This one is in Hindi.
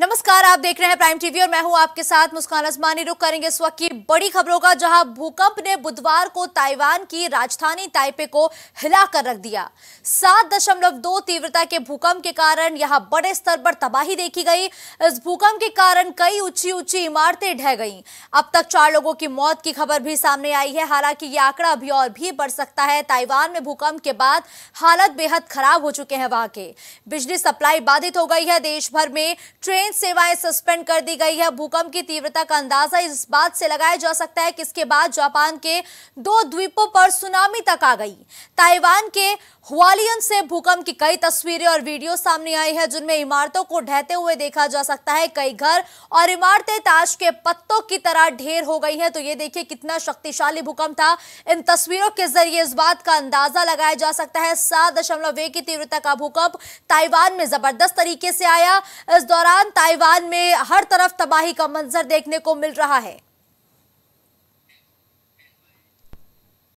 नमस्कार आप देख रहे हैं प्राइम टीवी और मैं हूं आपके साथ मुस्कान अजमानी रुक करेंगे इस वक्त की बड़ी खबरों का जहां भूकंप ने बुधवार को ताइवान की राजधानी ताइपे को हिलाकर रख दिया सात दशमलव दो तीव्रता के भूकंप के कारण यहां बड़े स्तर पर तबाही देखी गई इस भूकंप के कारण कई ऊंची ऊंची इमारतें ढह गई अब तक चार लोगों की मौत की खबर भी सामने आई है हालांकि ये आंकड़ा अभी और भी बढ़ सकता है ताइवान में भूकंप के बाद हालत बेहद खराब हो चुके हैं वहां के बिजली सप्लाई बाधित हो गई है देश भर में ट्रेन ट्रेन सेवाएं सस्पेंड कर दी गई है भूकंप की तीव्रता का अंदाजा इस बात से लगाया जा सकता है कि इसके बाद जापान के दो द्वीपों पर सुनामी तक आ गई ताइवान के हुआलियन से भूकंप की कई तस्वीरें और वीडियो सामने आई है जिनमें इमारतों को ढहते हुए देखा जा सकता है कई घर और इमारतें ताश के पत्तों की तरह ढेर हो गई हैं तो ये देखिए कितना शक्तिशाली भूकंप था इन तस्वीरों के जरिए इस बात का अंदाजा लगाया जा सकता है सात दशमलव एक की तीव्रता का भूकंप ताइवान में जबरदस्त तरीके से आया इस दौरान ताइवान में हर तरफ तबाही का मंजर देखने को मिल रहा है